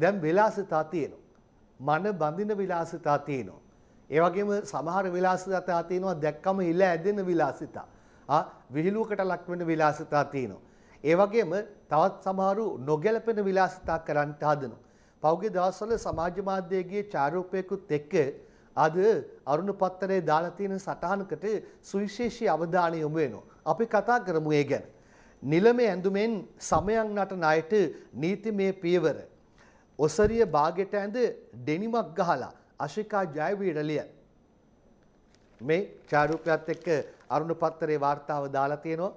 දැන් විලාසිතා තියෙනවා. මන බඳින විලාසිතා තියෙනවා. ඒ වගේම සමහර විලාසිතා තියෙනවා දැක්කම ඉල ඇදෙන විලාසිතා. ආ විහිළුවකට ලක් වෙන විලාසිතා තියෙනවා. ඒ වගේම තවත් සමහරු නොගැලපෙන විලාසිතා කරන්න හදනවා. පෞගේ දවස්වල සමාජ මාධ්‍යයේ චාරූපයකුත් එක්ක අද අරුණ පත්තරේ දාලා තියෙන සටහනකට සුවිශේෂී අවධානය යොමු වෙනවා. අපි කතා කරමු ඒ ගැන. නිලමේ ඇඳුමෙන් සමයන් නටන අයට නීතිමය පියවර ඔසරිය බාගෙට ඇඳ ඩෙනිමක් ගහලා අශිකා ජයවීරලිය මේ ඡායාරූපයත් එක්ක අරුණ පත්තරේ වார்த்தාව දාලා තියෙනවා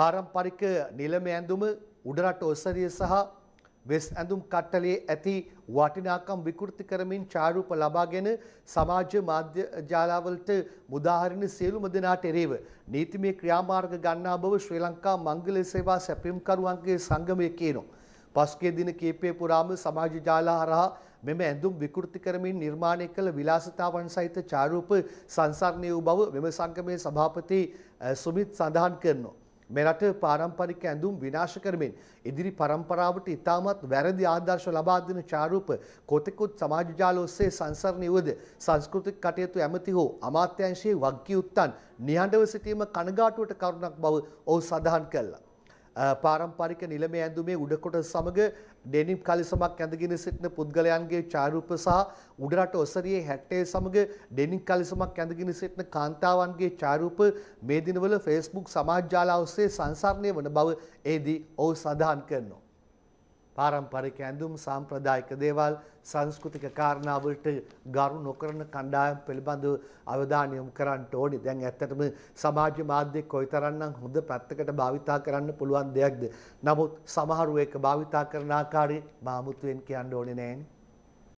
පාරම්පරික නිලම ඇඳුම උඩරට ඔසරිය සහ වෙස් ඇඳුම් කට්ටලයේ ඇති වටිනාකම් විකෘති කරමින් ඡායාරූප ලබාගෙන සමාජ මාධ්‍ය ජාලාවලට මුදාහරින සියලුම දෙනාට එරෙහිව නීතිමය ක්‍රියාමාර්ග ගන්නා බව ශ්‍රී ලංකා මංගල සේවා සැපයුම්කරුවන්ගේ සංගමය කියනවා පසුගිය දින කීපය පුරාම සමාජ ජාල හරහා මෙම ඇඳුම් විකෘති කරමින් නිර්මාණය කළ විලාසිතාවන් සහිත ඡාරූප සංසරණය වූ බව මෙම සංගමයේ සභාපති සුමිත් සඳහන් කරනවා. මෙරට පාරම්පරික ඇඳුම් විනාශ කරමින් ඉදිරි පරම්පරාවට ඉතාමත් වැරදි ආදර්ශ ලබා දෙන චාරූප කොතෙකුත් සමාජ ජාල ඔස්සේ සංසරණය වුවද සංස්කෘතික කටයුතු ඇමති හෝ අමාත්‍යංශයේ වග්කියුත්තන් නිහඬව සිටීම කනගාටුවට කරුණක් බව ඔහු සඳහන් කළා. පාරම්පරික නිලමේ ඇඳුමේ උඩකොට සමග ඩෙනිම් කලිසමක් ඇඳගෙන සිටින පුද්ගලයන්ගේ ඡායරූප සහ උඩරට ඔසරියේ හැට්ටේ සමග ඩෙනිම් කලිසමක් ඇඳගෙන සිටින කාන්තාවන්ගේ ඡායරූප මේ දිනවල Facebook සමාජ ජාලා ඔස්සේ සංසරණය වන බව එෙහිදී ඔහු සඳහන් කරනවා. පාරම්පරික ඇඳුම් සාම්ප්‍රදායික දේවල් සංස්කෘතික කාරණාවලට ගරු නොකරන කණ්ඩායම් පිළිබඳව අවධානය යොමු කරන්න ඕනි. දැන් ඇත්තටම සමාජ මාධ්‍ය කොයිතරම්නම් හොඳ පැත්තකට භාවිතා කරන්න පුළුවන් දෙයක්ද? නමුත් සමහරු ඒක භාවිතා කරන ආකාරය මාමුතුවෙන් කියන්න ඕනේ නෑනේ.